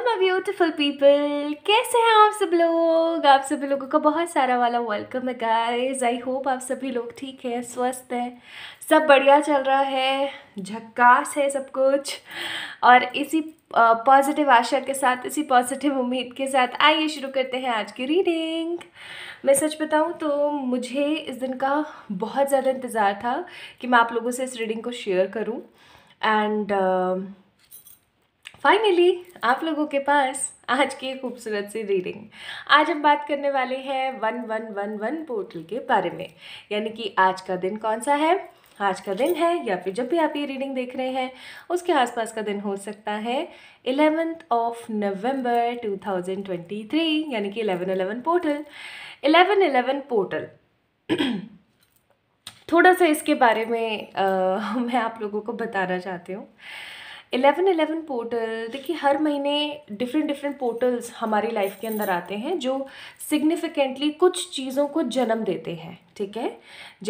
All my beautiful people कैसे हैं आप सब लोग आप सभी लोगों का बहुत सारा वाला वेलकम है गाइस आई होप आप सभी लोग ठीक हैं स्वस्थ हैं सब बढ़िया चल रहा है झक्कास है सब कुछ और इसी पॉजिटिव आशा के साथ इसी पॉजिटिव उम्मीद के साथ आइए शुरू करते हैं आज की रीडिंग मैं सच बताऊं तो मुझे इस दिन का बहुत ज़्यादा इंतज़ार था कि मैं आप लोगों से इस रीडिंग को शेयर करूँ एंड फाइनली आप लोगों के पास आज की खूबसूरत सी रीडिंग आज हम बात करने वाले हैं one one one one portal के बारे में यानी कि आज का दिन कौन सा है आज का दिन है या फिर जब भी आप ये रीडिंग देख रहे हैं उसके आसपास का दिन हो सकता है एलेवेंथ ऑफ नवंबर 2023 यानी कि eleven eleven portal eleven eleven portal थोड़ा सा इसके बारे में आ, मैं आप लोगों को बताना चाहती हूँ इलेवन इलेवन पोर्टल देखिए हर महीने डिफरेंट डिफरेंट पोर्टल्स हमारी लाइफ के अंदर आते हैं जो सिग्निफिकेंटली कुछ चीज़ों को जन्म देते हैं ठीक है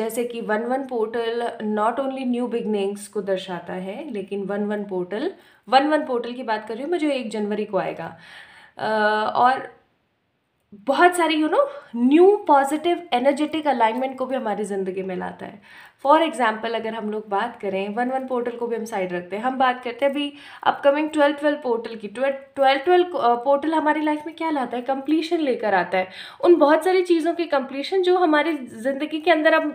जैसे कि one one portal not only new beginnings को दर्शाता है लेकिन one one portal one one portal की बात कर रही हूँ मैं जो एक जनवरी को आएगा और बहुत सारी you know new positive energetic alignment को भी हमारी ज़िंदगी में लाता है फॉर एग्जाम्पल अगर हम लोग बात करें वन वन पोर्टल को भी हम साइड रखते हैं हम बात करते हैं अभी अपकमिंग ट्वेल्व ट्वेल्व पोर्टल की ट्वेल्व ट्वेल्व ट्वेल्व पोर्टल हमारी लाइफ में क्या लाता है कम्प्लीशन लेकर आता है उन बहुत सारी चीज़ों की कम्प्लीशन जो हमारी ज़िंदगी के अंदर अब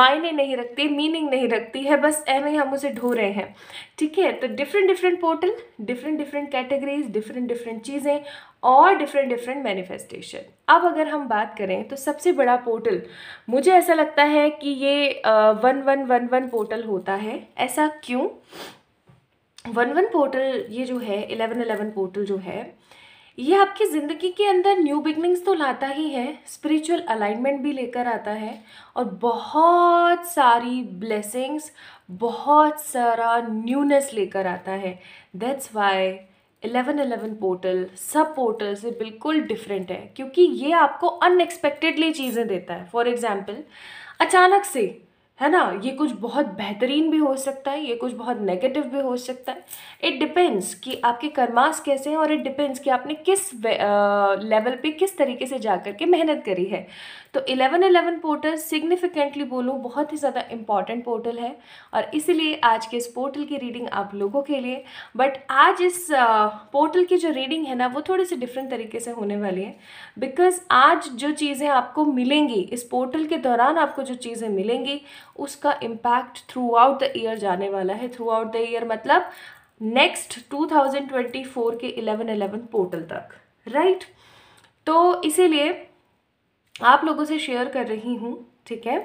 मायने नहीं रखती मीनिंग नहीं रखती है बस एम हम उसे ढो रहे हैं ठीक है तो different different portal different different categories different different चीज़ें और डिफरेंट डिफरेंट मैनिफेस्टेशन अब अगर हम बात करें तो सबसे बड़ा पोर्टल मुझे ऐसा लगता है कि ये one one one one portal होता है ऐसा क्यों वन वन पोर्टल ये जो है इलेवन एलेवन पोर्टल जो है ये आपकी ज़िंदगी के अंदर न्यू बिगनिंग्स तो लाता ही है स्पिरिचुअल अलाइनमेंट भी लेकर आता है और बहुत सारी ब्लेसिंग्स बहुत सारा न्यूनेस लेकर आता है that's why eleven eleven portal सब पोर्टल से बिल्कुल डिफरेंट है क्योंकि ये आपको अनएक्सपेक्टेडली चीज़ें देता है फॉर एग्ज़ाम्पल अचानक से है ना ये कुछ बहुत बेहतरीन भी हो सकता है ये कुछ बहुत नेगेटिव भी हो सकता है इट डिपेंड्स कि आपके कर्मास कैसे हैं और इट डिपेंड्स कि आपने किस लेवल पे किस तरीके से जा कर के मेहनत करी है तो इलेवन एलेवन पोर्टल सिग्निफिकेंटली बोलूँ बहुत ही ज़्यादा इम्पॉर्टेंट पोर्टल है और इसीलिए आज के इस पोर्टल की रीडिंग आप लोगों के लिए बट आज इस पोर्टल की जो रीडिंग है ना वो थोड़ी सी डिफरेंट तरीके से होने वाली है बिकॉज आज जो चीज़ें आपको मिलेंगी इस पोर्टल के दौरान आपको जो चीज़ें मिलेंगी उसका impact throughout the year जाने वाला है थ्रू आउट द ईयर मतलब नेक्स्ट 2024 के इलेवन एलेवन पोर्टल तक राइट right? तो इसीलिए आप लोगों से शेयर कर रही हूँ ठीक है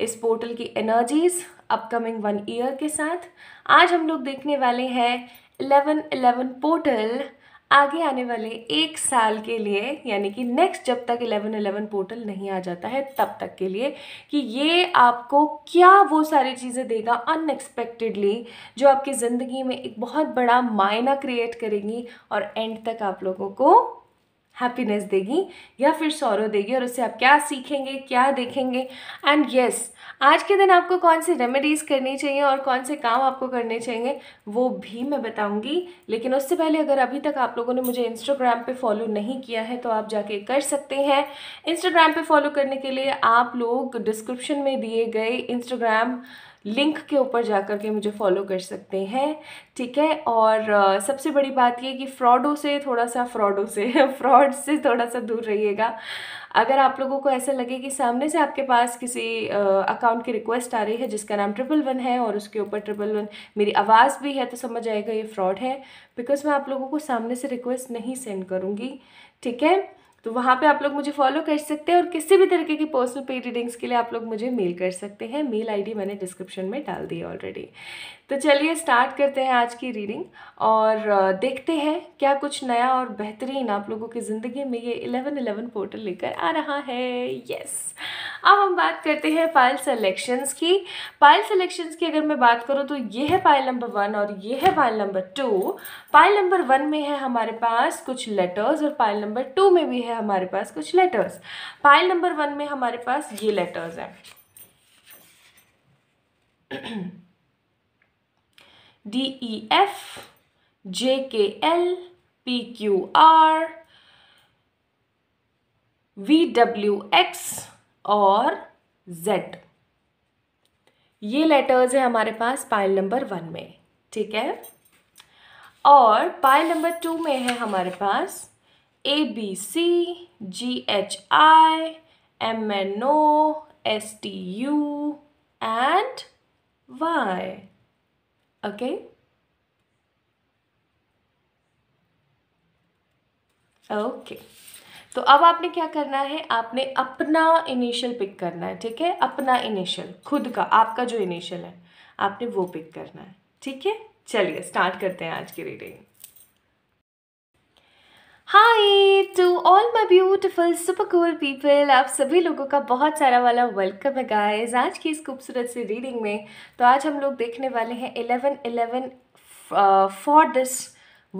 इस पोर्टल की एनर्जीज अपकमिंग वन ईयर के साथ आज हम लोग देखने वाले हैं इलेवन एलेवन पोर्टल आगे आने वाले एक साल के लिए यानी कि नेक्स्ट जब तक इलेवन इलेवन पोर्टल नहीं आ जाता है तब तक के लिए कि ये आपको क्या वो सारी चीज़ें देगा अनएक्सपेक्टेडली जो आपकी ज़िंदगी में एक बहुत बड़ा मायना क्रिएट करेगी और एंड तक आप लोगों को हैप्पीनेस देगी या फिर सौरव देगी और उससे आप क्या सीखेंगे क्या देखेंगे एंड येस yes, आज के दिन आपको कौन सी रेमेडीज़ करनी चाहिए और कौन से काम आपको करने चाहिए वो भी मैं बताऊंगी लेकिन उससे पहले अगर अभी तक आप लोगों ने मुझे इंस्टाग्राम पे फॉलो नहीं किया है तो आप जाके कर सकते हैं इंस्टाग्राम पे फॉलो करने के लिए आप लोग डिस्क्रिप्शन में दिए गए इंस्टाग्राम लिंक के ऊपर जा कर के मुझे फॉलो कर सकते हैं ठीक है और सबसे बड़ी बात ये कि फ्रॉडों से थोड़ा सा फ्रॉडों से फ्रॉड से थोड़ा सा दूर रहिएगा अगर आप लोगों को ऐसा लगे कि सामने से आपके पास किसी अकाउंट की रिक्वेस्ट आ रही है जिसका नाम ट्रिपल वन है और उसके ऊपर ट्रिपल वन मेरी आवाज़ भी है तो समझ आएगा ये फ्रॉड है बिकॉज़ मैं आप लोगों को सामने से रिक्वेस्ट नहीं सेंड करूँगी ठीक है तो वहाँ पे आप लोग मुझे फॉलो कर सकते हैं और किसी भी तरीके की पर्सनल पे रीडिंग्स के लिए आप लोग मुझे मेल कर सकते हैं मेल आईडी मैंने डिस्क्रिप्शन में डाल दी ऑलरेडी तो चलिए स्टार्ट करते हैं आज की रीडिंग और देखते हैं क्या कुछ नया और बेहतरीन आप लोगों की ज़िंदगी में ये इलेवन इलेवन पोर्टल लेकर आ रहा है यस अब हम बात करते हैं पाइल सेलेक्शंस की पाइल सेलेक्शंस की अगर मैं बात करूँ तो ये है पाइल नंबर वन और ये है pile number two pile number one में है हमारे पास कुछ लेटर्स और पाइल नंबर टू में भी है हमारे पास कुछ लेटर्स पाइल नंबर वन में हमारे पास ये लेटर्स हैं D E F J K L P Q R V W X और जेड ये लेटर्स हैं हमारे पास पाइल नंबर वन में ठीक है और पाइल नंबर टू में है हमारे पास A B C G H I M N O S T U and Y Okay? Okay तो अब आपने क्या करना है आपने अपना इनिशियल पिक करना है ठीक है अपना इनिशियल खुद का आपका जो इनिशियल है आपने वो पिक करना है ठीक है चलिए स्टार्ट करते हैं आज की reading hi to all my beautiful super cool people आप सभी लोगों का बहुत सारा वाला वेलकम है गाइस आज की इस खूबसूरत सी रीडिंग में तो आज हम लोग देखने वाले हैं eleven eleven for this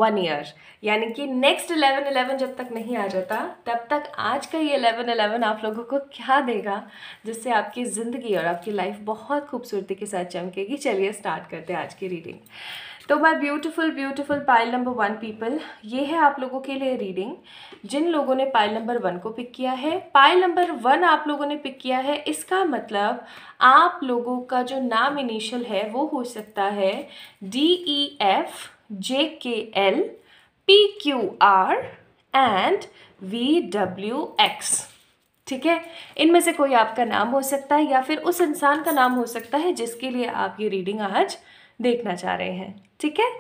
one year यानी कि नेक्स्ट इलेवन इलेवन जब तक नहीं आ जाता तब तक आज का ये इलेवन इलेवन आप लोगों को क्या देगा जिससे आपकी ज़िंदगी और आपकी लाइफ बहुत खूबसूरती के साथ चमकेगी चलिए स्टार्ट करते हैं आज की रीडिंग तो my beautiful beautiful pile number one people ये है आप लोगों के लिए रीडिंग जिन लोगों ने पाइल नंबर वन को पिक किया है पाइल नंबर वन आप लोगों ने पिक किया है इसका मतलब आप लोगों का जो नाम इनिशियल है वो हो सकता है D E F JKL, PQR and VWX ठीक है इनमें से कोई आपका नाम हो सकता है या फिर उस इंसान का नाम हो सकता है जिसके लिए आप ये रीडिंग आज देखना चाह रहे हैं ठीक है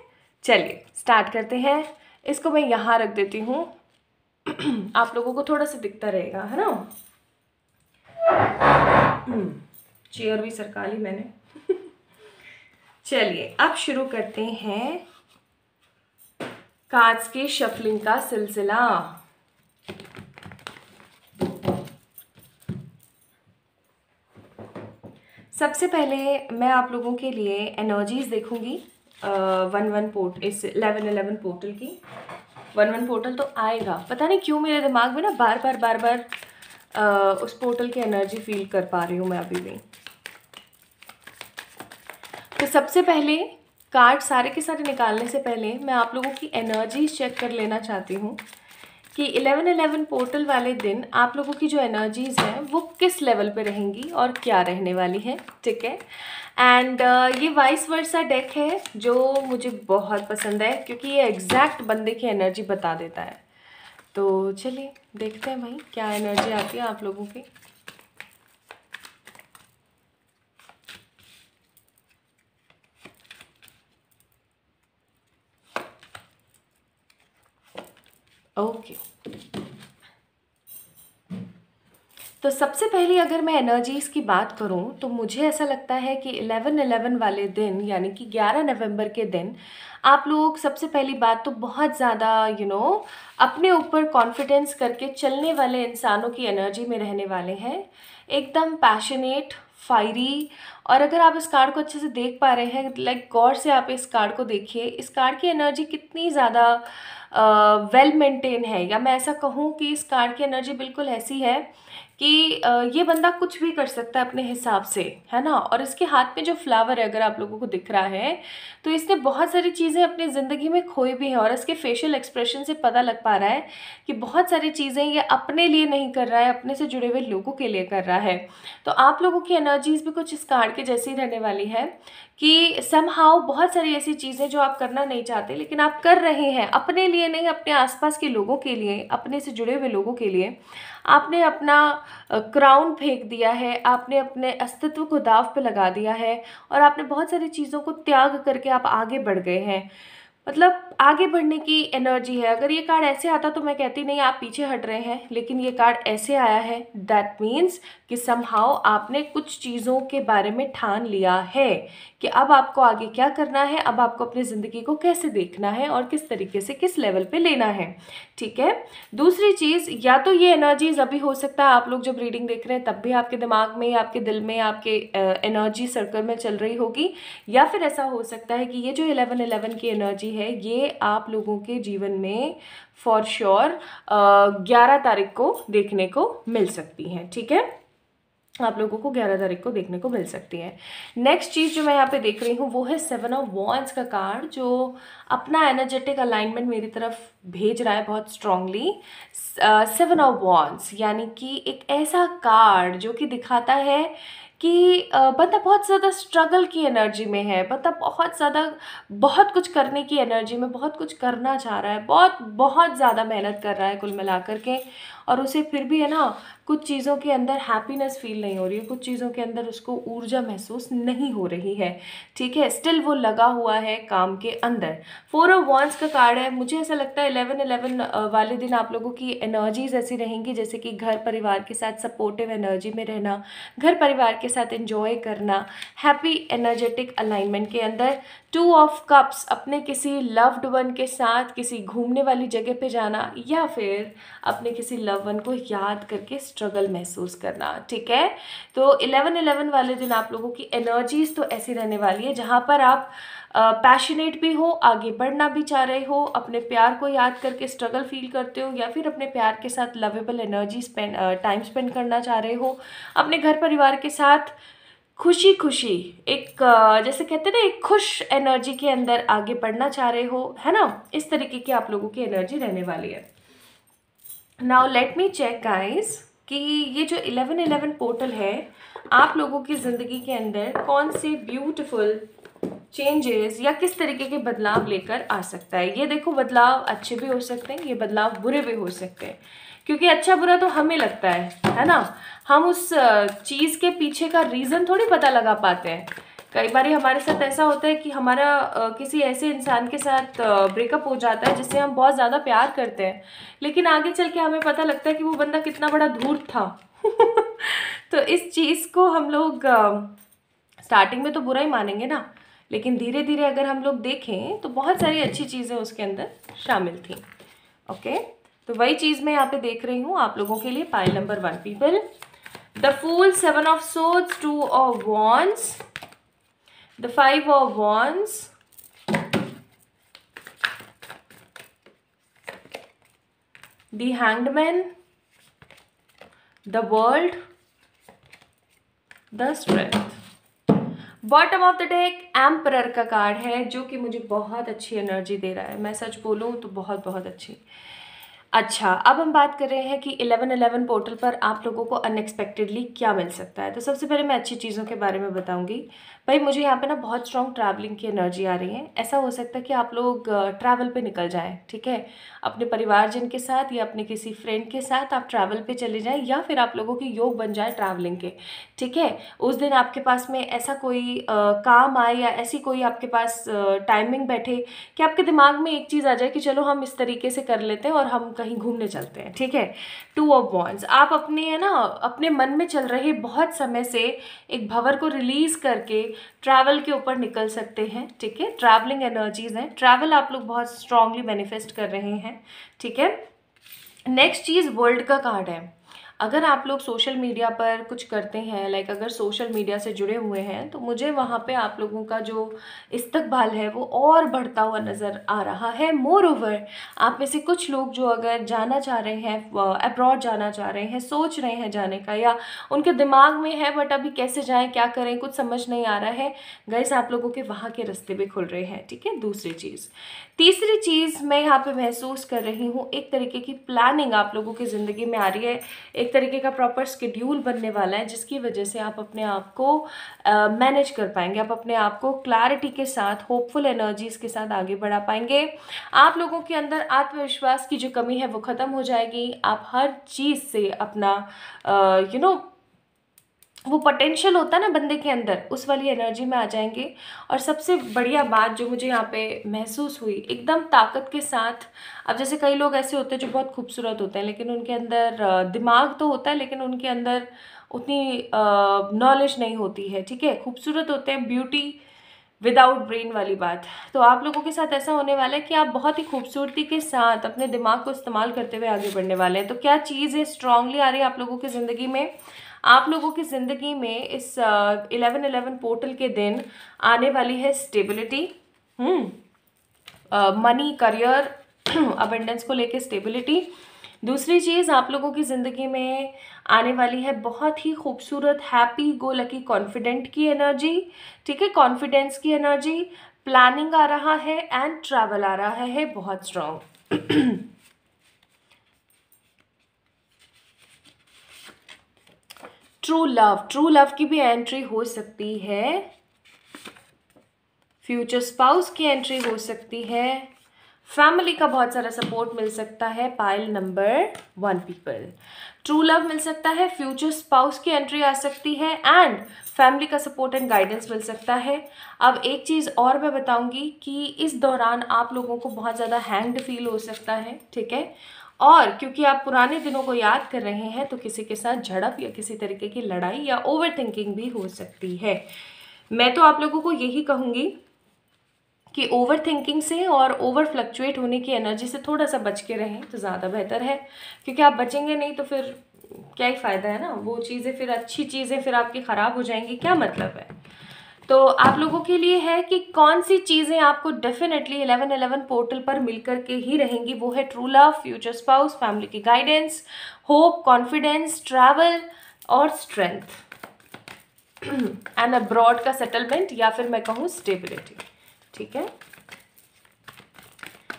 चलिए स्टार्ट करते हैं इसको मैं यहाँ रख देती हूँ आप लोगों को थोड़ा सा दिखता रहेगा है ना चेयर हम्म, भी सरका ली मैंने चलिए अब शुरू करते हैं कार्ड्स की शफलिंग का सिलसिला सबसे पहले मैं आप लोगों के लिए एनर्जीज देखूंगी वन वन पोर्ट इस इलेवन इलेवन पोर्टल की वन वन पोर्टल तो आएगा पता नहीं क्यों मेरे दिमाग में ना बार बार बार बार आ, उस पोर्टल की एनर्जी फील कर पा रही हूँ मैं अभी भी तो सबसे पहले कार्ड सारे के सारे निकालने से पहले मैं आप लोगों की एनर्जी चेक कर लेना चाहती हूँ कि इलेवन एलेवन पोर्टल वाले दिन आप लोगों की जो एनर्जीज़ हैं वो किस लेवल पे रहेंगी और क्या रहने वाली हैं ठीक है एंड uh, ये वाइस वर्सा डेक है जो मुझे बहुत पसंद है क्योंकि ये एग्जैक्ट बंदे की एनर्जी बता देता है तो चलिए देखते हैं भाई क्या एनर्जी आती है आप लोगों की ओके तो सबसे पहले अगर मैं एनर्जीज़ की बात करूं तो मुझे ऐसा लगता है कि एलेवन एलेवन वाले दिन यानी कि ग्यारह नवंबर के दिन आप लोग सबसे पहली बात तो बहुत ज़्यादा यू नो अपने ऊपर कॉन्फिडेंस करके चलने वाले इंसानों की एनर्जी में रहने वाले हैं एकदम पैशनेट फायरी और अगर आप इस कार्ड को अच्छे से देख पा रहे हैं लाइक गौर से आप इस कार्ड को देखिए इस कार्ड की एनर्जी कितनी ज़्यादा वेल मेंटेन है या मैं ऐसा कहूँ कि इस कार्ड की एनर्जी बिल्कुल ऐसी है कि ये बंदा कुछ भी कर सकता है अपने हिसाब से है ना और इसके हाथ में जो फ्लावर है अगर आप लोगों को दिख रहा है तो इसने बहुत सारी चीज़ें अपनी ज़िंदगी में खोई भी हैं और इसके फेशियल एक्सप्रेशन से पता लग पा रहा है कि बहुत सारी चीज़ें ये अपने लिए नहीं कर रहा है अपने से जुड़े हुए लोगों के लिए कर रहा है तो आप लोगों की एनर्जीज़ भी कुछ इस कार्ड के जैसी रहने वाली है कि समहाउ बहुत सारी ऐसी चीज़ें जो आप करना नहीं चाहते लेकिन आप कर रहे हैं अपने लिए नहीं अपने आसपास के लोगों के लिए अपने से जुड़े हुए लोगों के लिए आपने अपना क्राउन फेंक दिया है आपने अपने अस्तित्व को दाव पे लगा दिया है और आपने बहुत सारी चीज़ों को त्याग करके आप आगे बढ़ गए हैं मतलब आगे बढ़ने की एनर्जी है अगर ये कार्ड ऐसे आता तो मैं कहती नहीं आप पीछे हट रहे हैं लेकिन ये कार्ड ऐसे आया है दैट मीन्स कि समहाओ आपने कुछ चीज़ों के बारे में ठान लिया है कि अब आपको आगे क्या करना है अब आपको अपनी ज़िंदगी को कैसे देखना है और किस तरीके से किस लेवल पे लेना है ठीक है दूसरी चीज़ या तो ये एनर्जीज अभी हो सकता है आप लोग जब रीडिंग देख रहे हैं तब भी आपके दिमाग में आपके दिल में आपके एनर्जी सर्कल में चल रही होगी या फिर ऐसा हो सकता है कि ये जो इलेवन एलेवन की एनर्जी है ये आप लोगों के जीवन में फॉर श्योर ग्यारह तारीख को देखने को मिल सकती हैं ठीक है आप लोगों को 11 तारीख को देखने को मिल सकती है नेक्स्ट चीज़ जो मैं यहाँ पे देख रही हूँ वो है सेवन ऑफ वॉन्स का कार्ड जो अपना एनर्जेटिक अलाइनमेंट मेरी तरफ भेज रहा है बहुत स्ट्रांगली सेवन ऑफ वॉन्स यानी कि एक ऐसा कार्ड जो कि दिखाता है कि बंदा बहुत ज़्यादा स्ट्रगल की एनर्जी में है बंदा बहुत ज़्यादा बहुत कुछ करने की एनर्जी में बहुत कुछ करना चाह रहा है बहुत बहुत ज़्यादा मेहनत कर रहा है कुल मिलाकर के और उसे फिर भी है ना कुछ चीज़ों के अंदर हैप्पीनेस फील नहीं हो रही है कुछ चीज़ों के अंदर उसको ऊर्जा महसूस नहीं हो रही है ठीक है स्टिल वो लगा हुआ है काम के अंदर फोर ऑफ वॉन्स का कार्ड है मुझे ऐसा लगता है इलेवन इलेवन वाले दिन आप लोगों की एनर्जीज ऐसी रहेंगी जैसे कि घर परिवार के साथ सपोर्टिव एनर्जी में रहना घर परिवार के साथ इन्जॉय करना हैप्पी एनर्जेटिक अलाइनमेंट के अंदर टू ऑफ कप्स अपने किसी लव्ड वन के साथ किसी घूमने वाली जगह पे जाना या फिर अपने किसी लव वन को याद करके स्ट्रगल महसूस करना ठीक है तो इलेवन इलेवन वाले दिन आप लोगों की एनर्जीज तो ऐसी रहने वाली है जहाँ पर आप पैशनेट भी हो आगे बढ़ना भी चाह रहे हो अपने प्यार को याद करके स्ट्रगल फील करते हो या फिर अपने प्यार के साथ lovable energy spend time spend करना चाह रहे हो अपने घर परिवार के साथ खुशी खुशी एक जैसे कहते हैं ना एक खुश एनर्जी के अंदर आगे बढ़ना चाह रहे हो है ना इस तरीके की आप लोगों की एनर्जी रहने वाली है now let me check guys कि ये जो इलेवन इलेवन पोर्टल है आप लोगों की ज़िंदगी के अंदर कौन से ब्यूटीफुल चेंजेस या किस तरीके के बदलाव लेकर आ सकता है ये देखो बदलाव अच्छे भी हो सकते हैं ये बदलाव बुरे भी हो सकते हैं क्योंकि अच्छा बुरा तो हमें लगता है है ना हम उस चीज़ के पीछे का रीज़न थोड़ी पता लगा पाते हैं कई बार हमारे साथ ऐसा होता है कि हमारा किसी ऐसे इंसान के साथ ब्रेकअप हो जाता है जिससे हम बहुत ज़्यादा प्यार करते हैं लेकिन आगे चल के हमें पता लगता है कि वो बंदा कितना बड़ा धूर्त था तो इस चीज़ को हम लोग स्टार्टिंग में तो बुरा ही मानेंगे ना लेकिन धीरे धीरे अगर हम लोग देखें तो बहुत सारी अच्छी चीज़ें उसके अंदर शामिल थी ओके तो वही चीज़ मैं यहाँ पे देख रही हूँ आप लोगों के लिए pile number one people the fool seven of swords two of wands the five of wands the the the world the bottom of the deck emperor का कार्ड है जो कि मुझे बहुत अच्छी एनर्जी दे रहा है मैं सच बोलूँ तो बहुत बहुत अच्छी अच्छा अब हम बात कर रहे हैं कि एलेवन अलेवन पोर्टल पर आप लोगों को अनएक्सपेक्टेडली क्या मिल सकता है तो सबसे पहले मैं अच्छी चीज़ों के बारे में बताऊंगी भाई मुझे यहाँ पे ना बहुत स्ट्रॉन्ग ट्रैवलिंग की एनर्जी आ रही है ऐसा हो सकता है कि आप लोग ट्रैवल पे निकल जाएं ठीक है अपने परिवारजन के साथ या अपने किसी फ्रेंड के साथ आप ट्रैवल पर चले जाएँ या फिर आप लोगों के योग बन जाए ट्रैवलिंग के ठीक है उस दिन आपके पास में ऐसा कोई आ, काम आए या ऐसी कोई आपके पास टाइमिंग बैठे कि आपके दिमाग में एक चीज़ आ जाए कि चलो हम इस तरीके से कर लेते हैं और हम कहीं घूमने चलते हैं ठीक है टू ऑफ बॉन्ड्स आप अपने है ना अपने मन में चल रहे बहुत समय से एक भवर को रिलीज़ करके ट्रैवल के ऊपर निकल सकते हैं ठीक है ट्रैवलिंग एनर्जीज़ हैं ट्रैवल आप लोग बहुत स्ट्रांगली मैनिफेस्ट कर रहे हैं ठीक है नेक्स्ट चीज़ वर्ल्ड का कार्ड है अगर आप लोग सोशल मीडिया पर कुछ करते हैं लाइक अगर सोशल मीडिया से जुड़े हुए हैं तो मुझे वहाँ पे आप लोगों का जो इस्तकबाल है वो और बढ़ता हुआ नज़र आ रहा है मोर ओवर आप में से कुछ लोग जो अगर जाना चाह रहे हैं अब्रॉड जाना चाह रहे हैं सोच रहे हैं जाने का या उनके दिमाग में है बट अभी कैसे जाएँ क्या करें कुछ समझ नहीं आ रहा है गैस आप लोगों के वहाँ के रस्ते भी खुल रहे हैं ठीक है दूसरी चीज़ तीसरी चीज़ मैं यहाँ पर महसूस कर रही हूँ एक तरीके की प्लानिंग आप लोगों की ज़िंदगी में आ रही है एक तरीके का प्रॉपर स्कड्यूल बनने वाला है जिसकी वजह से आप अपने आप को मैनेज कर पाएंगे आप अपने आप को क्लैरिटी के साथ होपफुल एनर्जीज के साथ आगे बढ़ा पाएंगे आप लोगों के अंदर आत्मविश्वास की जो कमी है वो ख़त्म हो जाएगी आप हर चीज़ से अपना यू नो you know, वो पोटेंशियल होता है ना बंदे के अंदर उस वाली एनर्जी में आ जाएंगे और सबसे बढ़िया बात जो मुझे यहाँ पे महसूस हुई एकदम ताकत के साथ अब जैसे कई लोग ऐसे होते हैं जो बहुत खूबसूरत होते हैं लेकिन उनके अंदर दिमाग तो होता है लेकिन उनके अंदर उतनी नॉलेज नहीं होती है ठीक है खूबसूरत होते हैं ब्यूटी विदाउट ब्रेन वाली बात तो आप लोगों के साथ ऐसा होने वाला है कि आप बहुत ही खूबसूरती के साथ अपने दिमाग को इस्तेमाल करते हुए आगे बढ़ने वाले हैं तो क्या चीज़ें स्ट्रांगली आ रही है आप लोगों की ज़िंदगी में आप लोगों की ज़िंदगी में इस इलेवन इलेवन पोर्टल के दिन आने वाली है stability hmm. Money career abundance को लेके स्टेबिलिटी दूसरी चीज़ आप लोगों की ज़िंदगी में आने वाली है बहुत ही खूबसूरत हैप्पी गो लकी कॉन्फिडेंट की एनर्जी ठीक है कॉन्फिडेंस की एनर्जी प्लानिंग आ रहा है एंड ट्रैवल आ रहा है बहुत strong true love true love की भी एंट्री हो सकती है फ्यूचर स्पाउस की एंट्री हो सकती है फैमिली का बहुत सारा सपोर्ट मिल सकता है pile number one people true love मिल सकता है फ्यूचर स्पाउस की एंट्री आ सकती है एंड फैमिली का सपोर्ट एंड गाइडेंस मिल सकता है अब एक चीज़ और मैं बताऊंगी कि इस दौरान आप लोगों को बहुत ज़्यादा हैंग्ड फील हो सकता है ठीक है और क्योंकि आप पुराने दिनों को याद कर रहे हैं तो किसी के साथ झड़प या किसी तरीके की लड़ाई या थिंकिंग भी हो सकती है मैं तो आप लोगों को यही कहूँगी कि ओवर थिंकिंग से और ओवर फ्लक्चुएट होने की एनर्जी से थोड़ा सा बच के रहें तो ज़्यादा बेहतर है क्योंकि आप बचेंगे नहीं तो फिर क्या ही फ़ायदा है ना वो चीज़ें फिर अच्छी चीज़ें फिर आपकी ख़राब हो जाएंगी क्या मतलब है तो आप लोगों के लिए है कि कौन सी चीज़ें आपको डेफिनेटली इलेवन इलेवन पोर्टल पर मिल के ही रहेंगी वो है true love future spouse family की गाइडेंस होप कॉन्फिडेंस ट्रैवल और स्ट्रेंथ एंड अब्रॉड का सेटलमेंट या फिर मैं कहूँ स्टेबिलिटी ठीक है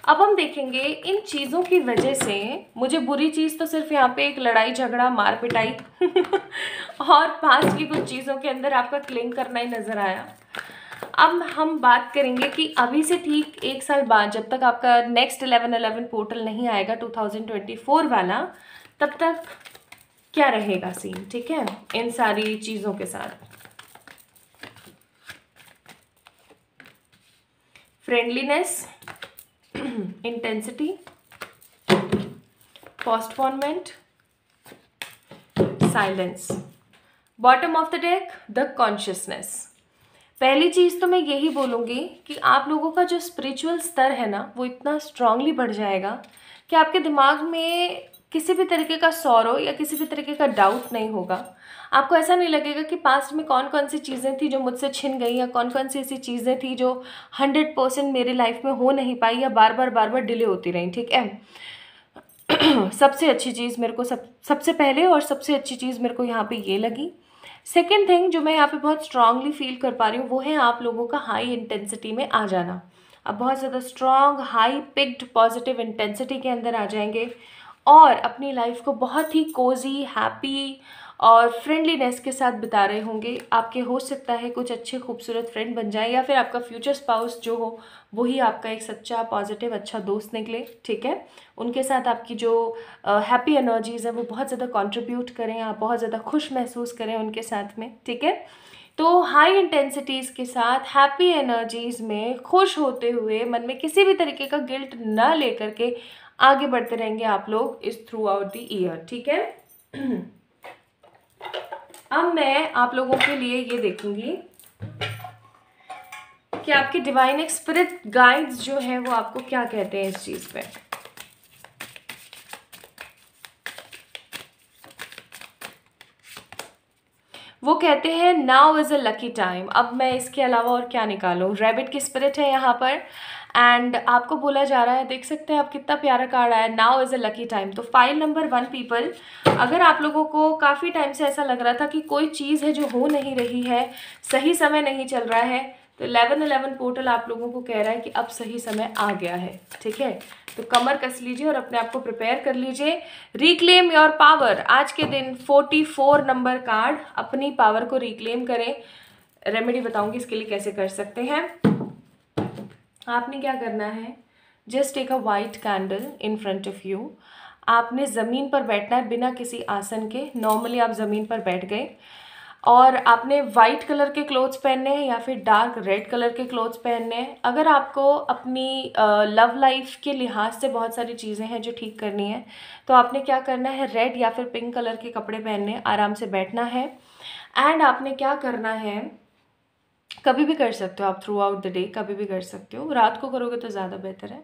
अब हम देखेंगे इन चीज़ों की वजह से मुझे बुरी चीज़ तो सिर्फ यहाँ पे एक लड़ाई झगड़ा मार पिटाई और पास की कुछ चीज़ों के अंदर आपका क्लेम करना ही नज़र आया अब हम बात करेंगे कि अभी से ठीक एक साल बाद जब तक आपका नेक्स्ट इलेवन अलेवन पोर्टल नहीं आएगा 2024 वाला तब तक क्या रहेगा सीन ठीक है इन सारी चीज़ों के साथ friendliness intensity postponement silence bottom of the deck the consciousness पहली चीज़ तो मैं यही बोलूँगी कि आप लोगों का जो स्पिरिचुअल स्तर है ना वो इतना स्ट्रांगली बढ़ जाएगा कि आपके दिमाग में किसी भी तरीके का सौरव या किसी भी तरीके का डाउट नहीं होगा आपको ऐसा नहीं लगेगा कि पास्ट में कौन कौन सी चीज़ें थी जो मुझसे छिन गई या कौन कौन सी ऐसी चीज़ें थी जो हंड्रेड परसेंट मेरे लाइफ में हो नहीं पाई या बार बार बार बार डिले होती रहीं ठीक है सबसे अच्छी चीज़ मेरे को सब सबसे पहले और सबसे अच्छी चीज़ मेरे को यहाँ पे ये लगी सेकेंड थिंग जो मैं यहाँ पे बहुत स्ट्रांगली फील कर पा रही हूँ वो है आप लोगों का हाई इंटेंसिटी में आ जाना आप बहुत ज़्यादा strong high picked positive intensity के अंदर आ जाएंगे और अपनी लाइफ को बहुत ही कोजी हैप्पी और फ्रेंडलीनेस के साथ बिता रहे होंगे आपके हो सकता है कुछ अच्छे खूबसूरत फ्रेंड बन जाए या फिर आपका फ्यूचर स्पाउस जो हो वही आपका एक सच्चा पॉजिटिव अच्छा दोस्त निकले ठीक है उनके साथ आपकी जो हैप्पी एनर्जीज़ है वो बहुत ज़्यादा कॉन्ट्रीब्यूट करें आप बहुत ज़्यादा खुश महसूस करें उनके साथ में ठीक है तो हाई इंटेंसिटीज़ के साथ हैप्पी एनर्जीज़ में खुश होते हुए मन में किसी भी तरीके का गिल्ट ना लेकर के आगे बढ़ते रहेंगे आप लोग इस थ्रू आउट द ईयर ठीक है अब मैं आप लोगों के लिए ये देखूंगी कि आपके डिवाइन एक्सपिरिट गाइड्स जो है वो आपको क्या कहते हैं इस चीज़ पे वो कहते हैं now is a lucky time अब मैं इसके अलावा और क्या निकालू रेबिट की स्पिरिट है यहां पर एंड आपको बोला जा रहा है देख सकते हैं आप कितना प्यारा कार्ड आया now is a lucky time तो फाइल नंबर वन पीपल अगर आप लोगों को काफ़ी टाइम से ऐसा लग रहा था कि कोई चीज़ है जो हो नहीं रही है सही समय नहीं चल रहा है तो इलेवन अलेवन पोर्टल आप लोगों को कह रहा है कि अब सही समय आ गया है ठीक है तो कमर कस लीजिए और अपने आप को प्रिपेयर कर लीजिए रिक्लेम योर पावर आज के दिन फोर्टी फोर नंबर कार्ड अपनी पावर को रिक्लेम करें रेमेडी बताऊंगी इसके लिए कैसे कर सकते हैं आपने क्या करना है just take a white candle in front of you आपने ज़मीन पर बैठना है बिना किसी आसन के नॉर्मली आप ज़मीन पर बैठ गए और आपने वाइट कलर के क्लोथ्स पहनने हैं या फिर डार्क रेड कलर के क्लोथ्स पहनने हैं अगर आपको अपनी लव लाइफ के लिहाज से बहुत सारी चीज़ें हैं जो ठीक करनी है तो आपने क्या करना है रेड या फिर पिंक कलर के कपड़े पहनने आराम से बैठना है एंड आपने क्या करना है कभी भी कर सकते हो आप थ्रू आउट द डे कभी भी कर सकते हो रात को करोगे तो ज़्यादा बेहतर है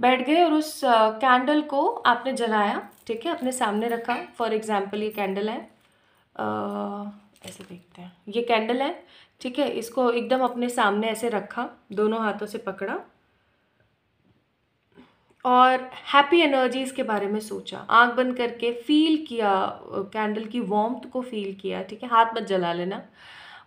बैठ गए और उस कैंडल uh, को आपने जलाया ठीक है अपने सामने रखा फॉर एग्ज़ाम्पल ये कैंडल है uh, ऐसे देखते हैं ये कैंडल है ठीक है इसको एकदम अपने सामने ऐसे रखा दोनों हाथों से पकड़ा और हैप्पी एनर्जीज़ के बारे में सोचा आंख बंद करके फील किया कैंडल की वॉम्थ को फील किया ठीक है हाथ मत जला लेना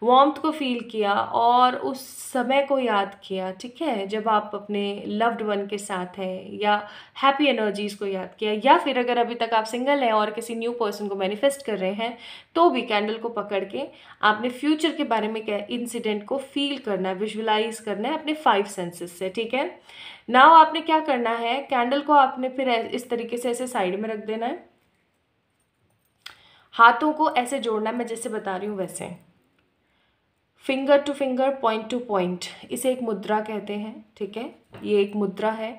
वार्म्थ को फील किया और उस समय को याद किया ठीक है जब आप अपने लव्ड वन के साथ हैं या हैप्पी एनर्जीज़ को याद किया या फिर अगर अभी तक आप सिंगल हैं और किसी न्यू पर्सन को मैनिफेस्ट कर रहे हैं तो भी कैंडल को पकड़ के आपने फ्यूचर के बारे में क्या इंसिडेंट को फील करना है विजुअलाइज करना है अपने फाइव सेंसेस से ठीक है नाव आपने क्या करना है कैंडल को आपने फिर इस तरीके से ऐसे साइड में रख देना है हाथों को ऐसे जोड़ना मैं जैसे बता रही हूँ वैसे finger to finger point to point इसे एक मुद्रा कहते हैं ठीक है ये एक मुद्रा है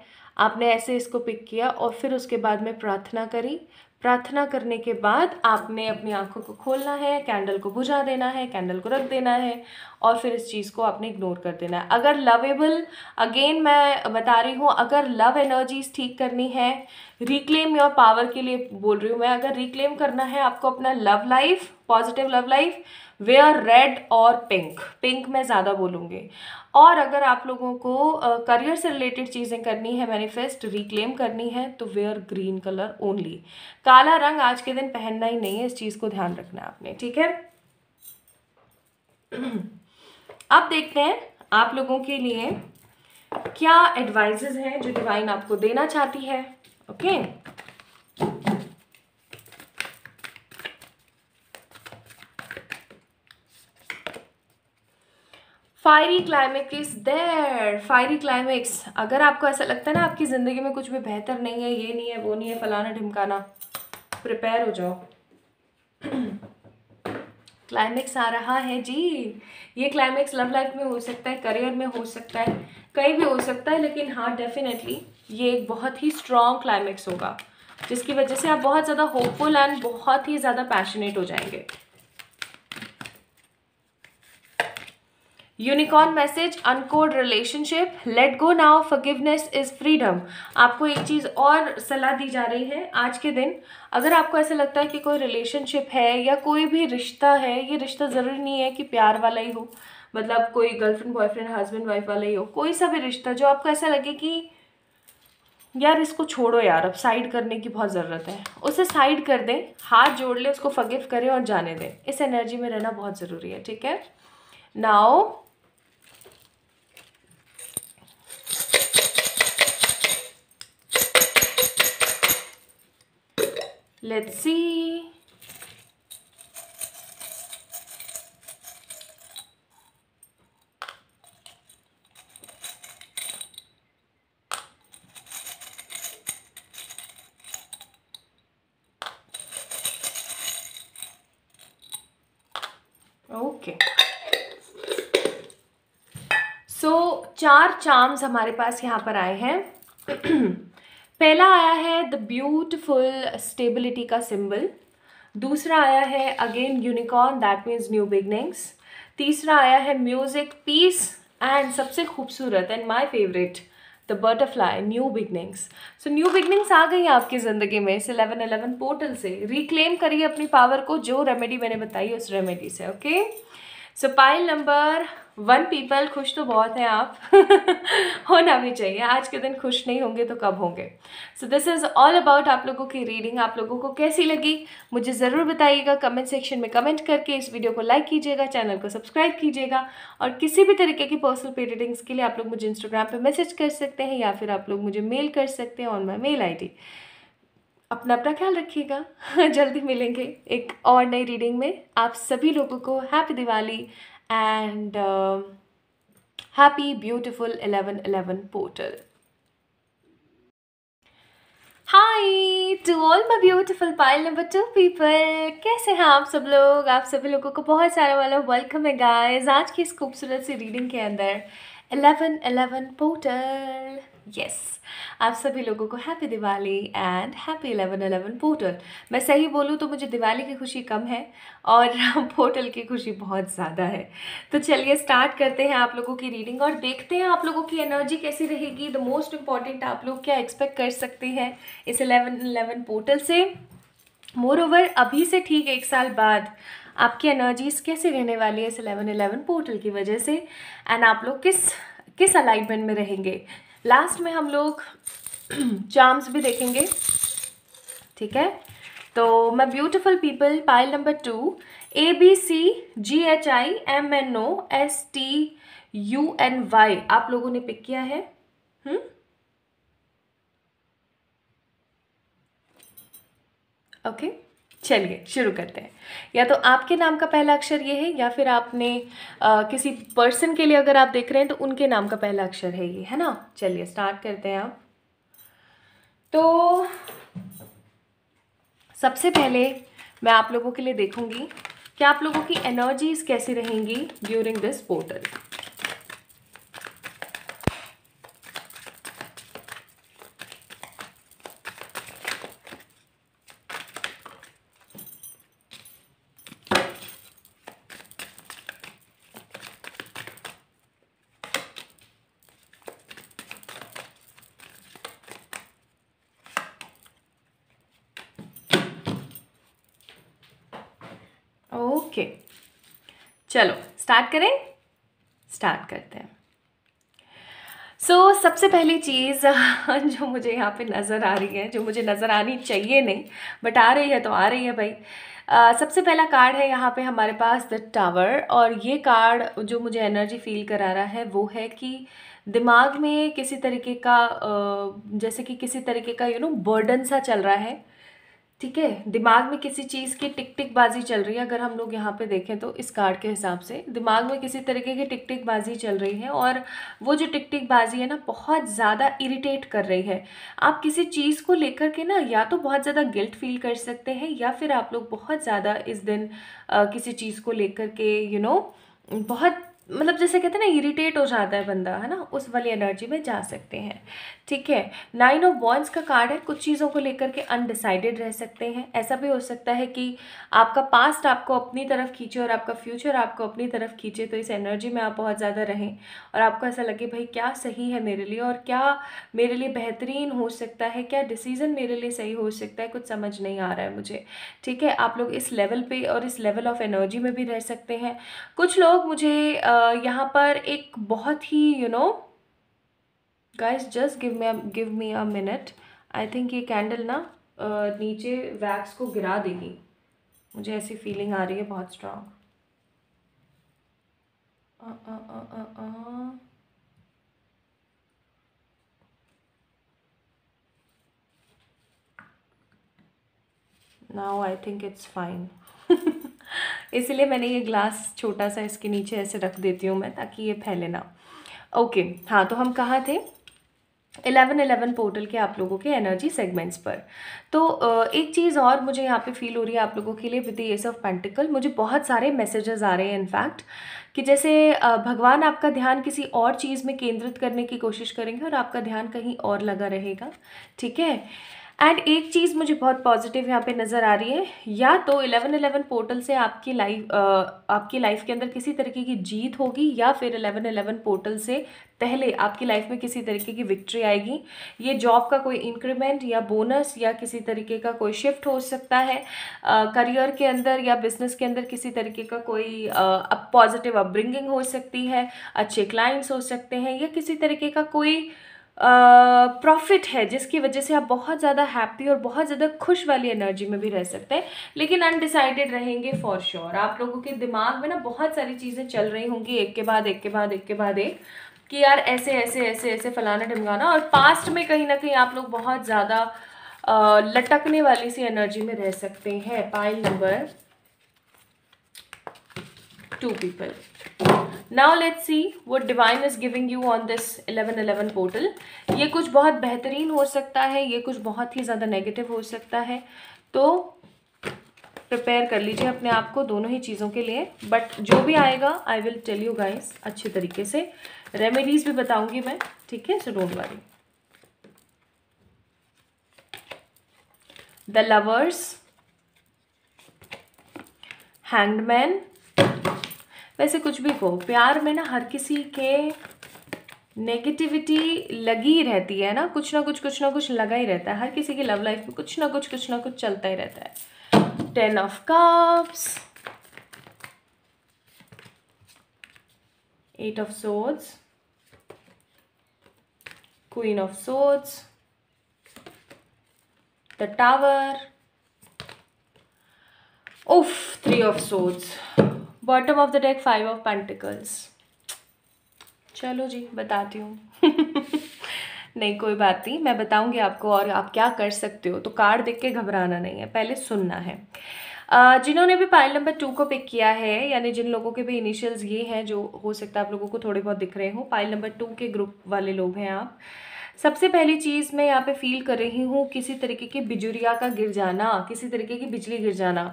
आपने ऐसे इसको पिक किया और फिर उसके बाद में प्रार्थना करी प्रार्थना करने के बाद आपने अपनी आंखों को खोलना है कैंडल को बुझा देना है कैंडल को रख देना है और फिर इस चीज़ को आपने इग्नोर कर देना है अगर लवेबल अगेन मैं बता रही हूँ अगर लव एनर्जीज ठीक करनी है रिक्लेम योर पावर के लिए बोल रही हूँ मैं अगर रिक्लेम करना है आपको अपना love life positive love life wear red और पिंक पिंक मैं ज़्यादा बोलूँगी और अगर आप लोगों को करियर uh, से रिलेटेड चीज़ें करनी है मैनिफेस्ट रिक्लेम करनी है तो वेयर ग्रीन कलर ओनली काला रंग आज के दिन पहनना ही नहीं है इस चीज़ को ध्यान रखना आपने ठीक है अब देखते हैं आप लोगों के लिए क्या एडवाइजेज हैं जो डिवाइन आपको देना चाहती है okay okay? Fiery climax is there fiery climax अगर आपको ऐसा लगता है ना आपकी ज़िंदगी में कुछ भी बेहतर नहीं है ये नहीं है वो नहीं है फलाना ढिमकाना प्रिपेयर हो जाओ क्लाइमेक्स आ रहा है जी ये क्लाइमेक्स लव लाइफ में हो सकता है करियर में हो सकता है कहीं भी हो सकता है लेकिन हाँ डेफिनेटली ये एक बहुत ही स्ट्रॉन्ग क्लाइमेक्स होगा जिसकी वजह से आप बहुत ज़्यादा होपफुल एंड बहुत ही ज़्यादा पैशनेट हो जाएंगे unicorn message uncode relationship let go now forgiveness is freedom आपको एक चीज़ और सलाह दी जा रही है आज के दिन अगर आपको ऐसा लगता है कि कोई रिलेशनशिप है या कोई भी रिश्ता है ये रिश्ता ज़रूरी नहीं है कि प्यार वाला ही हो मतलब कोई गर्लफ्रेंड बॉयफ्रेंड हस्बैंड वाइफ वाला ही हो कोई सा भी रिश्ता जो आपको ऐसा लगे कि यार इसको छोड़ो यार अब साइड करने की बहुत ज़रूरत है उसे साइड कर दें हाथ जोड़ लें उसको फगिव करें और जाने दें इस एनर्जी में रहना बहुत ज़रूरी है ठीक है now Let's see. Okay so चार चार्म्स हमारे पास यहाँ पर आए हैं पहला आया है द ब्यूटिफुल स्टेबिलिटी का सिंबल दूसरा आया है again unicorn that means new beginnings तीसरा आया है म्यूज़िक पीस एंड सबसे खूबसूरत and my favourite the butterfly new beginnings so new beginnings आ गई आपकी ज़िंदगी में इस एलेवन एलेवन पोर्टल से रिक्लेम करिए अपनी पावर को जो रेमेडी मैंने बताई उस रेमेडी से okay so pile number one people खुश तो बहुत हैं आप होना भी चाहिए आज के दिन खुश नहीं होंगे तो कब होंगे so this is all about आप लोगों की रीडिंग आप लोगों को कैसी लगी मुझे ज़रूर बताइएगा कमेंट सेक्शन में कमेंट करके इस वीडियो को लाइक कीजिएगा चैनल को सब्सक्राइब कीजिएगा और किसी भी तरीके की पर्सनल पे रीडिंग्स के लिए आप लोग मुझे इंस्टाग्राम पर मैसेज कर सकते हैं या फिर आप लोग मुझे मेल कर सकते हैं ऑन माई मेल आई अपना अपना ख्याल रखिएगा जल्दी मिलेंगे एक और नई रीडिंग में आप सभी लोगों को happy Diwali and um, happy beautiful 1111 portal Hi to all my beautiful pile number two people. How are you all? You all are very welcome guys. Today's beautiful reading is 1111 portal. Yes. आप सभी लोगों को happy Diwali and happy eleven eleven portal मैं सही बोलूँ तो मुझे दिवाली की खुशी कम है और पोर्टल की खुशी बहुत ज़्यादा है तो चलिए स्टार्ट करते हैं आप लोगों की रीडिंग और देखते हैं आप लोगों की एनर्जी कैसी रहेगी द मोस्ट इम्पॉर्टेंट आप लोग क्या एक्सपेक्ट कर सकते हैं इस एलेवन अलेवन पोर्टल से मोर ओवर अभी से ठीक एक साल बाद आपकी एनर्जीज कैसे रहने वाली है इस इलेवन एलेवन पोर्टल की वजह से एंड आप लोग किस किस अलाइनमेंट में रहेंगे लास्ट में हम लोग चार्म्स भी देखेंगे ठीक है तो मैं beautiful people pile number two A B C G H I M N O S T U N Y आप लोगों ने पिक किया है हुँ? हम्म? Okay okay. चलिए शुरू करते हैं या तो आपके नाम का पहला अक्षर ये है या फिर आपने आ, किसी पर्सन के लिए अगर आप देख रहे हैं तो उनके नाम का पहला अक्षर है ये है ना चलिए स्टार्ट करते हैं आप तो सबसे पहले मैं आप लोगों के लिए देखूंगी कि आप लोगों की एनर्जीज कैसी रहेंगी ड्यूरिंग दिस पोर्टल चलो स्टार्ट करें स्टार्ट करते हैं सो so, सबसे पहली चीज़ जो मुझे यहाँ पे नज़र आ रही है जो मुझे नज़र आनी चाहिए नहीं बट आ रही है तो आ रही है भाई uh, सबसे पहला कार्ड है यहाँ पे हमारे पास द टावर और ये कार्ड जो मुझे एनर्जी फील करा रहा है वो है कि दिमाग में किसी तरीके का जैसे कि किसी तरीके का यू नो बर्डन सा चल रहा है ठीक है दिमाग में किसी चीज़ की टिक टिक बाजी चल रही है अगर हम लोग यहाँ पे देखें तो इस कार्ड के हिसाब से दिमाग में किसी तरीके की टिक टिक बाजी चल रही है और वो जो टिक टिक बाजी है ना बहुत ज़्यादा इरिटेट कर रही है आप किसी चीज़ को लेकर के ना या तो बहुत ज़्यादा गिल्ट फील कर सकते हैं या फिर आप लोग बहुत ज़्यादा इस दिन आ, किसी चीज़ को लेकर के यू you नो know, बहुत मतलब जैसे कहते हैं ना इरिटेट हो जाता है बंदा है ना उस वाली एनर्जी में जा सकते हैं ठीक है नाइन ऑफ बॉन्स का कार्ड है कुछ चीज़ों को लेकर के अनडिसाइडेड रह सकते हैं ऐसा भी हो सकता है कि आपका पास्ट आपको अपनी तरफ खींचे और आपका फ्यूचर आपको अपनी तरफ खींचे तो इस एनर्जी में आप बहुत ज़्यादा रहें और आपको ऐसा लगे भाई क्या सही है मेरे लिए और क्या मेरे लिए बेहतरीन हो सकता है क्या डिसीज़न मेरे लिए सही हो सकता है कुछ समझ नहीं आ रहा है मुझे ठीक है आप लोग इस लेवल पर और इस लेवल ऑफ एनर्जी में भी रह सकते हैं कुछ लोग मुझे आ, यहाँ पर एक बहुत ही you know guys just give me give me a minute I think ये कैंडल ना नीचे वैक्स को गिरा देगी मुझे ऐसी फीलिंग आ रही है बहुत strong now I think it's fine इसलिए मैंने ये ग्लास छोटा सा इसके नीचे ऐसे रख देती हूँ मैं ताकि ये फैले ना ओके हाँ तो हम कहाँ थे एलेवन एलेवन पोर्टल के आप लोगों के एनर्जी सेगमेंट्स पर तो एक चीज़ और मुझे यहाँ पे फील हो रही है आप लोगों के लिए विद एस ऑफ पेंटिकल मुझे बहुत सारे मैसेजेस आ रहे हैं इनफैक्ट कि जैसे भगवान आपका ध्यान किसी और चीज़ में केंद्रित करने की कोशिश करेंगे और आपका ध्यान कहीं और लगा रहेगा ठीक है एंड एक चीज़ मुझे बहुत पॉजिटिव यहाँ पे नज़र आ रही है या तो इलेवन इलेवन पोर्टल से आपकी लाइफ आपकी लाइफ के अंदर किसी तरीके की जीत होगी या फिर इलेवन इलेवन पोर्टल से पहले आपकी लाइफ में किसी तरीके की विक्ट्री आएगी ये जॉब का कोई इंक्रीमेंट या बोनस या किसी तरीके का कोई शिफ्ट हो सकता है करियर के अंदर या बिजनेस के अंदर किसी तरीके का कोई पॉजिटिव अपब्रिंगिंग हो सकती है अच्छे क्लाइंट्स हो सकते हैं या किसी तरीके का कोई प्रॉफिट है जिसकी वजह से आप बहुत ज़्यादा हैप्पी और बहुत ज़्यादा खुश वाली एनर्जी में भी रह सकते हैं लेकिन अनडिसाइडेड रहेंगे फॉर श्योर sure. आप लोगों के दिमाग में ना बहुत सारी चीज़ें चल रही होंगी एक के बाद एक के बाद एक के बाद एक कि यार ऐसे ऐसे ऐसे ऐसे फलाना ढमकाना और पास्ट में कहीं ना कहीं आप लोग बहुत ज़्यादा लटकने वाली सी एनर्जी में रह सकते हैं pile number two people. Now let's see what divine is giving you on this 1111 portal. ये कुछ बहुत बेहतरीन हो सकता है ये कुछ बहुत ही ज़्यादा नेगेटिव हो सकता है तो प्रिपेयर कर लीजिए अपने आप को दोनों ही चीज़ों के लिए बट जो भी आएगा I will tell you guys अच्छे तरीके से रेमेडीज़ भी बताऊंगी मैं ठीक है so don't worry the lovers hangman वैसे कुछ भी कहो प्यार में ना हर किसी के नेगेटिविटी लगी रहती है ना कुछ ना कुछ कुछ ना कुछ लगा ही रहता है हर किसी की लव लाइफ में कुछ ना कुछ कुछ ना कुछ चलता ही रहता है ten of cups eight of swords queen of swords the tower उफ three of swords bottom of the deck five of pentacles चलो जी बताती हूँ नहीं कोई बात नहीं मैं बताऊँगी आपको और आप क्या कर सकते हो तो कार्ड देख के घबराना नहीं है पहले सुनना है जिन्होंने भी पाइल नंबर टू को पिक किया है यानी जिन लोगों के भी इनिशियल्स ये हैं जो हो सकता है आप लोगों को थोड़े बहुत दिख रहे हो पाइल नंबर टू के ग्रुप वाले लोग हैं आप सबसे पहली चीज़ मैं यहाँ पे फील कर रही हूँ किसी तरीके की बिजुरिया का गिर जाना किसी तरीके की बिजली गिर जाना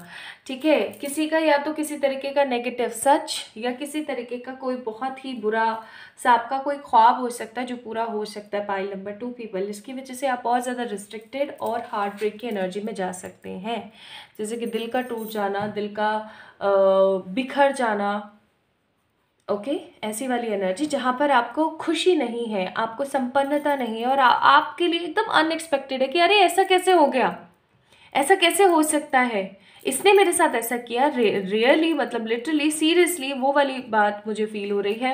ठीक है किसी का या तो किसी तरीके का नेगेटिव सच या किसी तरीके का कोई बहुत ही बुरा सा आपका कोई ख्वाब हो सकता है जो पूरा हो सकता है पाइल नंबर टू पीपल इसकी वजह से आप और ज़्यादा रिस्ट्रिक्टेड और हार्ट ब्रेक की एनर्जी में जा सकते हैं जैसे कि दिल का टूट जाना दिल का बिखर जाना ओके okay? ऐसी वाली एनर्जी जहाँ पर आपको खुशी नहीं है आपको संपन्नता नहीं है और आ, आपके लिए एकदम अनएक्सपेक्टेड है कि अरे ऐसा कैसे हो गया ऐसा कैसे हो सकता है इसने मेरे साथ ऐसा किया रियली मतलब लिटरली सीरियसली वो वाली बात मुझे फील हो रही है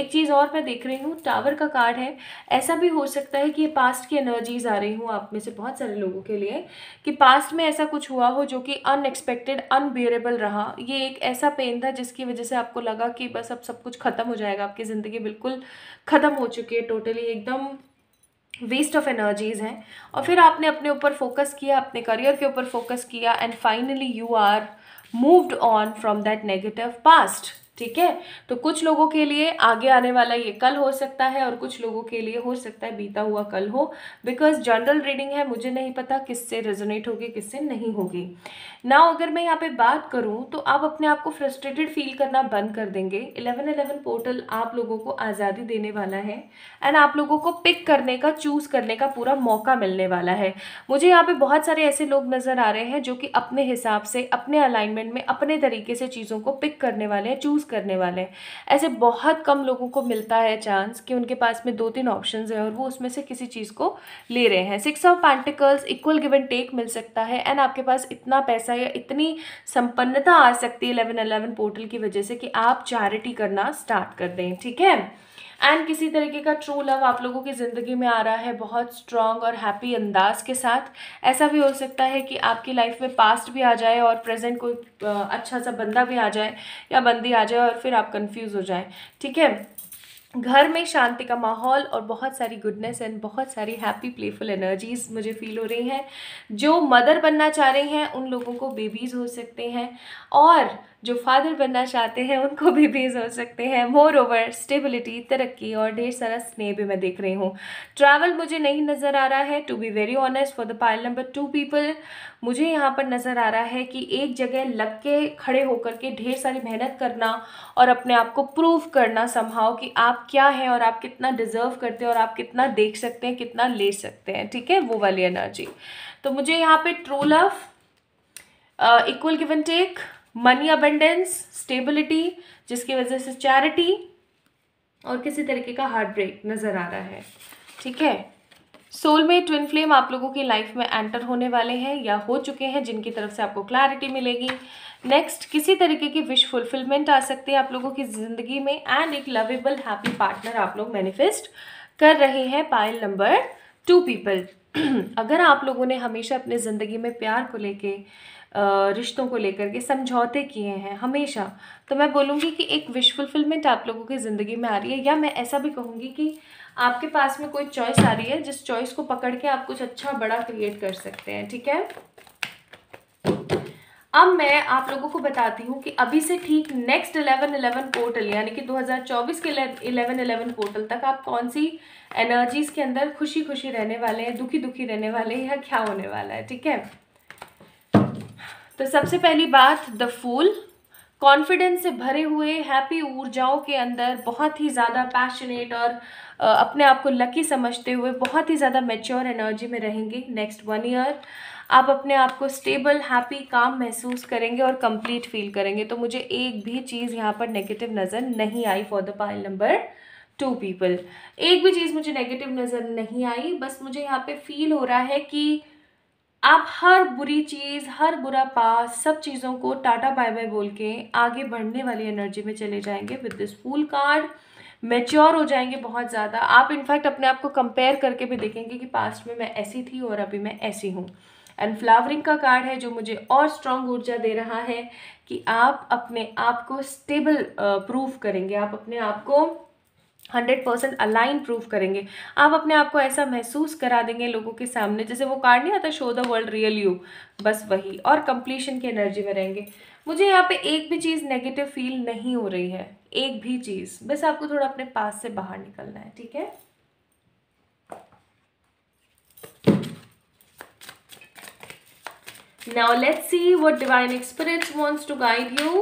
एक चीज़ और मैं देख रही हूँ टावर का कार्ड है ऐसा भी हो सकता है कि पास्ट की एनर्जीज आ रही हूँ आप में से बहुत सारे लोगों के लिए कि पास्ट में ऐसा कुछ हुआ हो जो कि अनएक्सपेक्टेड अनबियरेबल रहा ये एक ऐसा पेन था जिसकी वजह से आपको लगा कि बस अब सब कुछ ख़त्म हो जाएगा आपकी ज़िंदगी बिल्कुल ख़त्म हो चुकी है टोटली एकदम वेस्ट ऑफ एनर्जीज़ हैं और फिर आपने अपने ऊपर फोकस किया अपने करियर के ऊपर फोकस किया and finally you are moved on from that negative past ठीक है तो कुछ लोगों के लिए आगे आने वाला ये कल हो सकता है और कुछ लोगों के लिए हो सकता है बीता हुआ कल हो बिकॉज जनरल रीडिंग है मुझे नहीं पता किससे रेजोनेट होगी किससे नहीं होगी नाउ अगर मैं यहाँ पे बात करूँ तो आप अपने आप को फ्रस्ट्रेटेड फील करना बंद कर देंगे इलेवन इलेवन पोर्टल आप लोगों को आज़ादी देने वाला है एंड आप लोगों को पिक करने का चूज़ करने का पूरा मौका मिलने वाला है मुझे यहाँ पे बहुत सारे ऐसे लोग नज़र आ रहे हैं जो कि अपने हिसाब से अपने अलाइनमेंट में अपने तरीके से चीज़ों को पिक करने वाले हैं चूज़ करने वाले हैं ऐसे बहुत कम लोगों को मिलता है चांस कि उनके पास में दो तीन ऑप्शन हैं और वो उसमें से किसी चीज़ को ले रहे हैं six of pentacles equal give and take मिल सकता है एंड आपके पास इतना पैसा या इतनी संपन्नता आ सकती है इलेवन अलेवन पोर्टल की वजह से कि आप चैरिटी करना स्टार्ट कर दें ठीक है एंड किसी तरीके का ट्रू लव आप लोगों की ज़िंदगी में आ रहा है बहुत स्ट्रॉन्ग और हैप्पी अंदाज के साथ ऐसा भी हो सकता है कि आपकी लाइफ में पास्ट भी आ जाए और प्रेजेंट कोई अच्छा सा बंदा भी आ जाए या बंदी आ जाए और फिर आप कन्फ्यूज़ हो जाए ठीक है घर में शांति का माहौल और बहुत सारी गुडनेस एंड बहुत सारी हैप्पी प्लेफुल एनर्जीज मुझे फील हो रही हैं जो मदर बनना चाह रहे हैं उन लोगों को बेबीज़ हो सकते हैं और जो फादर बनना चाहते हैं उनको भी भेज हो सकते हैं मोर ओवर स्टेबिलिटी तरक्की और ढेर सारा स्नेह भी मैं देख रही हूँ ट्रैवल मुझे नहीं नज़र आ रहा है to be very honest for the pile number two people मुझे यहाँ पर नज़र आ रहा है कि एक जगह लग के खड़े होकर के ढेर सारी मेहनत करना और अपने आप को प्रूव करना संभाव कि आप क्या हैं और आप कितना डिज़र्व करते हैं और आप कितना देख सकते हैं कितना ले सकते हैं ठीक है वो वाली एनर्जी तो मुझे यहाँ पे true love equal given take money abundance stability जिसकी वजह से चैरिटी और किसी तरीके का हार्ट ब्रेक नज़र आ रहा है ठीक है सोल में ट्विन फ्लेम आप लोगों की लाइफ में एंटर होने वाले हैं या हो चुके हैं जिनकी तरफ से आपको क्लैरिटी मिलेगी नेक्स्ट किसी तरीके की विश फुलफिलमेंट आ सकती है आप लोगों की ज़िंदगी में एंड एक लवेबल हैप्पी पार्टनर आप लोग मैनिफेस्ट कर रहे हैं पायल नंबर टू पीपल अगर आप लोगों ने हमेशा अपने ज़िंदगी में प्यार को लेके रिश्तों को लेकर के समझौते किए हैं हमेशा तो मैं बोलूँगी कि एक विश फुलफिलमेंट आप लोगों की ज़िंदगी में आ रही है या मैं ऐसा भी कहूँगी कि आपके पास में कोई चॉइस आ रही है जिस चॉइस को पकड़ के आप कुछ अच्छा बड़ा क्रिएट कर सकते हैं ठीक है अब मैं आप लोगों को बताती हूँ कि अभी से ठीक नेक्स्ट इलेवन इलेवन पोर्टल यानी कि 2024 के इलेवन इलेवन पोर्टल तक आप कौन सी एनर्जीज़ के अंदर खुशी खुशी रहने वाले हैं दुखी दुखी रहने वाले हैं या क्या होने वाला है ठीक है तो सबसे पहली बात द फूल कॉन्फिडेंस से भरे हुए हैप्पी ऊर्जाओं के अंदर बहुत ही ज़्यादा पैशनेट और अपने आप को लकी समझते हुए बहुत ही ज़्यादा मेच्योर एनर्जी में रहेंगे नेक्स्ट वन ईयर आप अपने आप को स्टेबल हैप्पी काम महसूस करेंगे और कंप्लीट फील करेंगे तो मुझे एक भी चीज़ यहाँ पर नेगेटिव नज़र नहीं आई for the pile number two people एक भी चीज़ मुझे नेगेटिव नज़र नहीं आई बस मुझे यहाँ पे फील हो रहा है कि आप हर बुरी चीज़ हर बुरा पास सब चीज़ों को टाटा बाय बाय बोल के आगे बढ़ने वाली एनर्जी में चले जाएंगे with this fool card mature हो जाएंगे बहुत ज़्यादा आप इनफैक्ट अपने आप को कंपेयर करके भी देखेंगे कि पास्ट में मैं ऐसी थी और अभी मैं ऐसी हूँ एंड फ्लावरिंग का कार्ड है जो मुझे और स्ट्रांग ऊर्जा दे रहा है कि आप अपने आप को स्टेबल प्रूव करेंगे आप अपने आप को हंड्रेड परसेंट अलाइन प्रूव करेंगे आप अपने आप को ऐसा महसूस करा देंगे लोगों के सामने जैसे वो कार्ड नहीं आता show the world real you बस वही और कंप्लीशन की एनर्जी में रहेंगे मुझे यहाँ पे एक भी चीज़ नेगेटिव फील नहीं हो रही है एक भी चीज़ बस आपको थोड़ा अपने पास से बाहर निकलना है ठीक है Now let's see what divine spirit wants to guide you.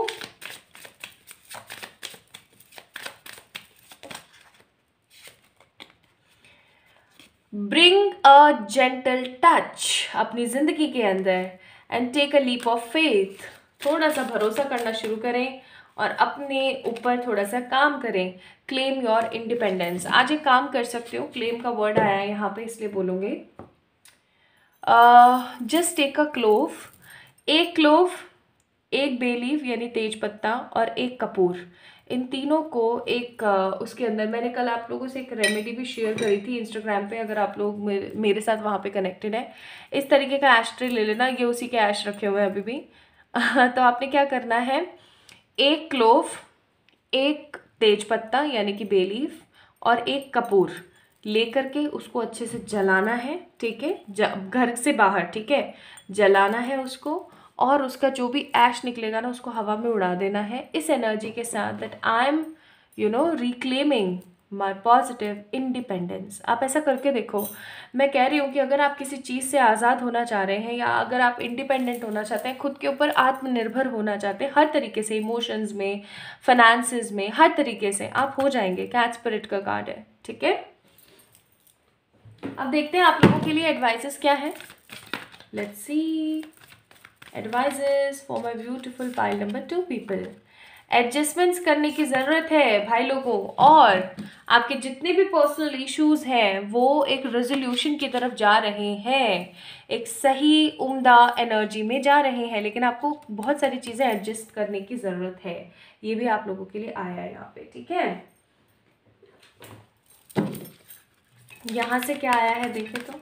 Bring a gentle touch अपनी ज़िंदगी के अंदर and take a leap of faith थोड़ा सा भरोसा करना शुरू करें और अपने ऊपर थोड़ा सा काम करें क्लेम योर इंडिपेंडेंस आज एक काम कर सकते हो क्लेम का वर्ड आया है यहाँ पे इसलिए बोलूंगे जस्ट टेक अ क्लोव एक क्लोव एक बेलीव यानी तेज पत्ता और एक कपूर इन तीनों को एक उसके अंदर मैंने कल आप लोगों से एक रेमेडी भी शेयर करी थी इंस्टाग्राम पे अगर आप लोग मेरे साथ वहाँ पे कनेक्टेड हैं इस तरीके का ऐश ट्रे ले लेना ये उसी के ऐश रखे हुए हैं अभी भी तो आपने क्या करना है एक क्लोव एक तेज पत्ता यानी कि बेलीफ और एक कपूर लेकर के उसको अच्छे से जलाना है ठीक है घर से बाहर ठीक है जलाना है उसको और उसका जो भी ऐश निकलेगा ना उसको हवा में उड़ा देना है इस एनर्जी के साथ that I am you know reclaiming my positive independence आप ऐसा करके देखो मैं कह रही हूँ कि अगर आप किसी चीज़ से आज़ाद होना चाह रहे हैं या अगर आप इंडिपेंडेंट होना चाहते हैं खुद के ऊपर आत्मनिर्भर होना चाहते हैं हर तरीके से इमोशंस में फाइनेंसेस में हर तरीके से आप हो जाएंगे कैच स्पिरिट का कार्ड है ठीक है अब देखते हैं आप लोगों के लिए एडवाइसेस क्या है let's see advices for my beautiful pile number two people adjustments करने की ज़रूरत है भाई लोगों और आपके जितने भी पर्सनल इश्यूज हैं वो एक रेजोल्यूशन की तरफ जा रहे हैं एक सही उम्दा एनर्जी में जा रहे हैं लेकिन आपको बहुत सारी चीज़ें एडजस्ट करने की ज़रूरत है ये भी आप लोगों के लिए आया है यहाँ पे ठीक है यहाँ से क्या आया है देखे तो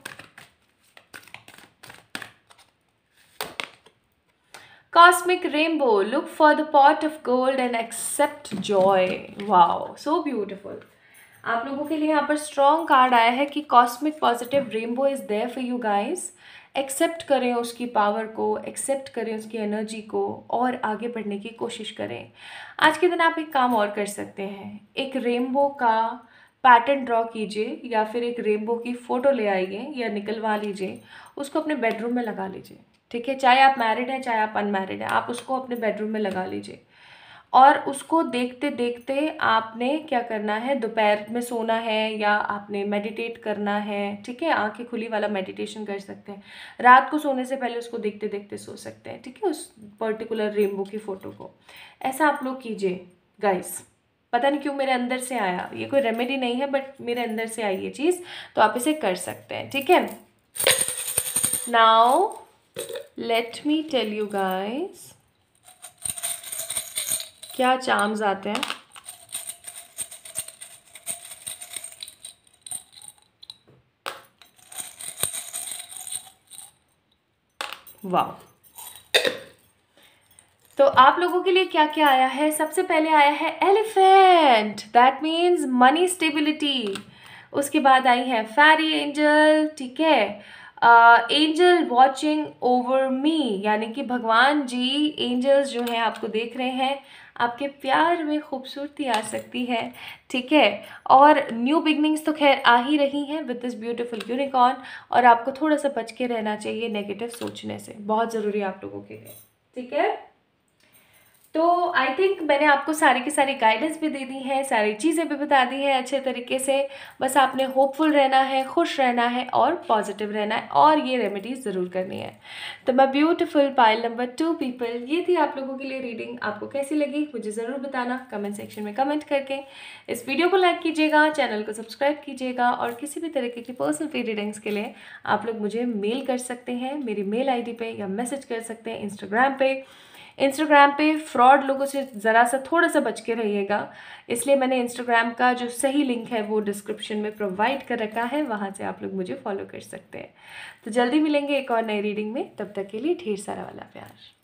Cosmic rainbow, look for the pot of gold and accept joy. Wow, so beautiful. आप लोगों के लिए यहाँ पर स्ट्रॉन्ग कार्ड आया है कि cosmic positive rainbow is there for you guys accept करें उसकी पावर को एक्सेप्ट करें उसकी एनर्जी को और आगे बढ़ने की कोशिश करें आज के दिन आप एक काम और कर सकते हैं एक रेनबो का पैटर्न ड्रॉ कीजिए या फिर एक रेनबो की फ़ोटो ले आइए या निकलवा लीजिए उसको अपने बेडरूम में लगा लीजिए ठीक है चाहे आप मैरिड हैं चाहे आप अनमैरिड हैं आप उसको अपने बेडरूम में लगा लीजिए और उसको देखते देखते आपने क्या करना है दोपहर में सोना है या आपने मेडिटेट करना है ठीक है आंखें खुली वाला मेडिटेशन कर सकते हैं रात को सोने से पहले उसको देखते देखते सो सकते हैं ठीक है उस पर्टिकुलर रेनबो की फ़ोटो को ऐसा आप लोग कीजिए गाइस पता नहीं क्यों मेरे अंदर से आया ये कोई रेमेडी नहीं है बट मेरे अंदर से आई ये चीज़ तो आप इसे कर सकते हैं ठीक है now let me tell you guys क्या चार्म्स आते हैं वाह तो आप लोगों के लिए क्या क्या आया है सबसे पहले आया है elephant that means money stability उसके बाद आई है फैरी एंजल ठीक है एंजल वॉचिंग ओवर मी यानी कि भगवान जी एंजल्स जो हैं आपको देख रहे हैं आपके प्यार में खूबसूरती आ सकती है ठीक है और न्यू बिगनिंग्स तो खैर आ ही रही हैं विद दिस ब्यूटीफुल यूनिकॉर्न और आपको थोड़ा सा बच के रहना चाहिए नेगेटिव सोचने से बहुत ज़रूरी आप लोगों के लिए ठीक है तो आई थिंक मैंने आपको सारी की सारी गाइडेंस भी दे दी है सारी चीज़ें भी बता दी हैं अच्छे तरीके से बस आपने होपफुल रहना है खुश रहना है और पॉजिटिव रहना है और ये रेमेडी ज़रूर करनी है तो मैं beautiful pile number two people ये थी आप लोगों के लिए रीडिंग आपको कैसी लगी मुझे ज़रूर बताना कमेंट सेक्शन में कमेंट करके इस वीडियो को लाइक कीजिएगा चैनल को सब्सक्राइब कीजिएगा और किसी भी तरीके की पर्सनल फी रीडिंग्स के लिए आप लोग मुझे मेल कर सकते हैं मेरी मेल आई पे या मैसेज कर सकते हैं इंस्टाग्राम पर इंस्टाग्राम पे फ्रॉड लोगों से ज़रा सा थोड़ा सा बच के रहिएगा इसलिए मैंने इंस्टाग्राम का जो सही लिंक है वो डिस्क्रिप्शन में प्रोवाइड कर रखा है वहाँ से आप लोग मुझे फॉलो कर सकते हैं तो जल्दी मिलेंगे एक और नई रीडिंग में तब तक के लिए ढेर सारा वाला प्यार